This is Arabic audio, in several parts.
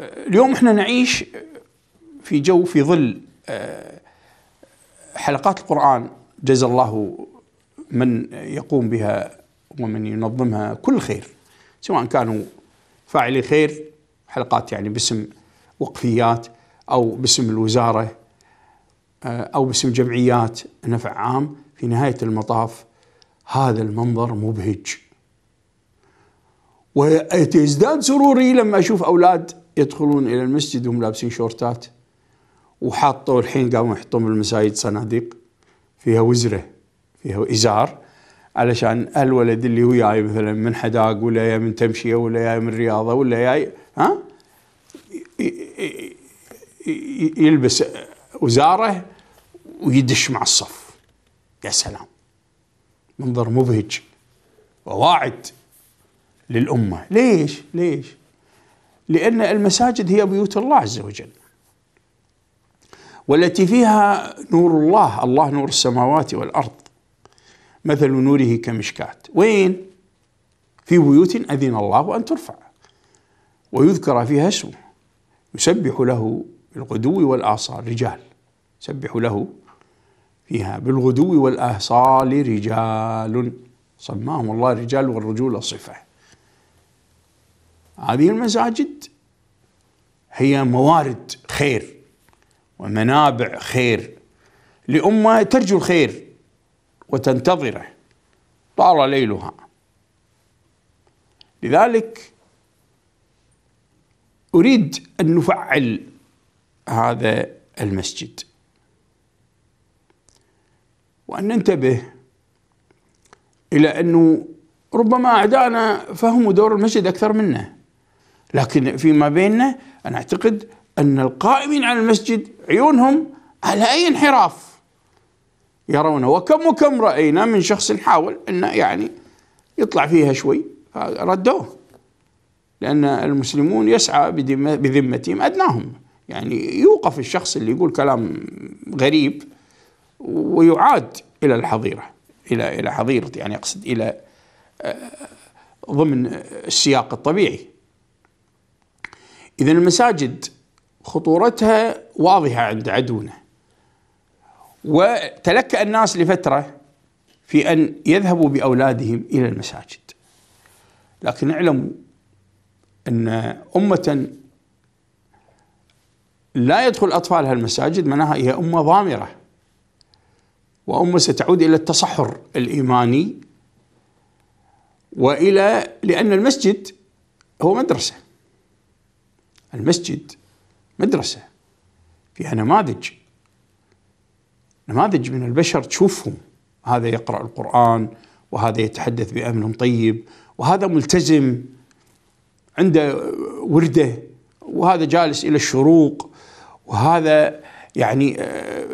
اليوم احنا نعيش في جو في ظل آه، حلقات القرآن جزا الله من يقوم بها ومن ينظمها كل خير سواء كانوا فاعلي خير حلقات يعني باسم وقفيات أو باسم الوزارة آه، أو باسم جمعيات نفع عام في نهاية المطاف هذا المنظر مبهج ويزداد سروري لما أشوف أولاد يدخلون الى المسجد وهم لابسين شورتات وحاطوا الحين قاموا يحطون بالمساجد صناديق فيها وزره فيها ازار علشان الولد اللي هو جاي مثلا من حداق ولا جاي من تمشيه ولا جاي من رياضه ولا جاي ها يلبس وزاره ويدش مع الصف يا سلام منظر مبهج وواعد للامه ليش ليش لأن المساجد هي بيوت الله عز وجل والتي فيها نور الله الله نور السماوات والأرض مثل نوره كمشكاة وين في بيوت أذن الله أن ترفع ويذكر فيها اسمه يسبح له بالغدو والآصال رجال يسبح له فيها بالغدو والآصال رجال سماهم الله الرجال والرجول صفه هذه المساجد هي موارد خير ومنابع خير لأمة ترجو الخير وتنتظره طال ليلها لذلك أريد أن نفعل هذا المسجد وأن ننتبه إلى أنه ربما أعدائنا فهموا دور المسجد أكثر منه لكن فيما بيننا أنا أعتقد أن القائمين على المسجد عيونهم على أي انحراف يرونه وكم وكم رأينا من شخص حاول أنه يعني يطلع فيها شوي ردوه لأن المسلمون يسعى بذمتهم أدناهم يعني يوقف الشخص اللي يقول كلام غريب ويعاد إلى الحظيرة إلى إلى حظيرة يعني أقصد إلى آه، ضمن السياق الطبيعي إذا المساجد خطورتها واضحة عند عدونا وتلكأ الناس لفترة في أن يذهبوا بأولادهم إلى المساجد لكن اعلموا أن أمة لا يدخل أطفالها المساجد معناها هي أمة ضامرة وأمة ستعود إلى التصحر الإيماني وإلى لأن المسجد هو مدرسة المسجد مدرسة فيها نماذج نماذج من البشر تشوفهم هذا يقرأ القرآن وهذا يتحدث بأمن طيب وهذا ملتزم عنده ورده وهذا جالس الى الشروق وهذا يعني آه،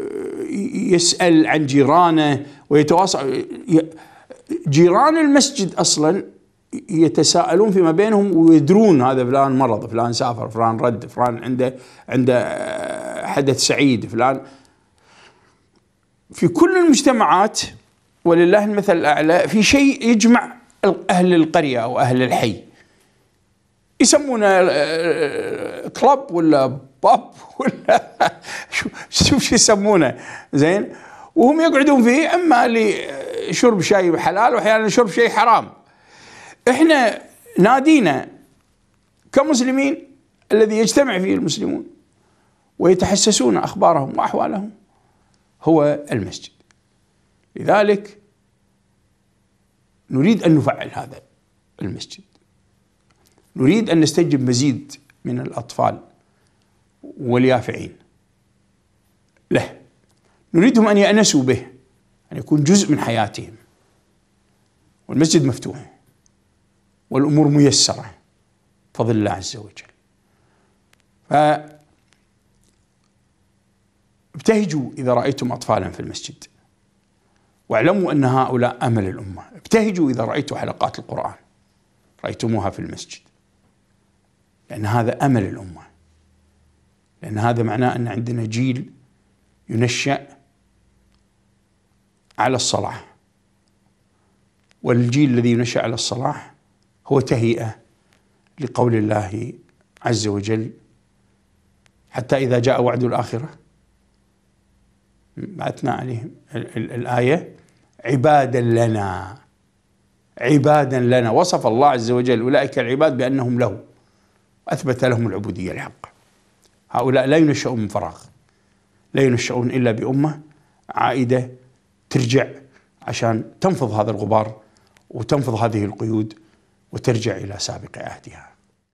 يسال عن جيرانه ويتواصل جيران المسجد اصلا يتساءلون فيما بينهم ويدرون هذا فلان مرض فلان سافر فلان رد فلان عنده عنده آه، حدث سعيد فلان في كل المجتمعات ولله المثل الاعلى في شيء يجمع اهل القريه او اهل الحي يسمونه آه، كلب ولا باب ولا شوف شو يسمونه زين وهم يقعدون فيه اما لشرب شاي حلال واحيانا شرب شيء حرام احنا نادينا كمسلمين الذي يجتمع فيه المسلمون ويتحسسون اخبارهم واحوالهم هو المسجد لذلك نريد ان نفعل هذا المسجد نريد ان نستجب مزيد من الاطفال واليافعين له نريدهم ان يانسوا به ان يكون جزء من حياتهم والمسجد مفتوح والأمور ميسرة بفضل الله عز وجل ف ابتهجوا إذا رأيتم أطفالا في المسجد واعلموا أن هؤلاء أمل الأمة ابتهجوا إذا رأيتوا حلقات القرآن رأيتموها في المسجد لأن هذا أمل الأمة لأن هذا معناه أن عندنا جيل ينشأ على الصلاح والجيل الذي ينشأ على الصلاح هو تهيئه لقول الله عز وجل حتى اذا جاء وعد الاخره بعثنا عليهم الايه عبادا لنا عبادا لنا وصف الله عز وجل اولئك العباد بانهم له اثبت لهم العبوديه الحق هؤلاء لا ينشؤون من فراغ لا ينشؤون الا بامه عائده ترجع عشان تنفض هذا الغبار وتنفض هذه القيود وترجع إلى سابق عهدها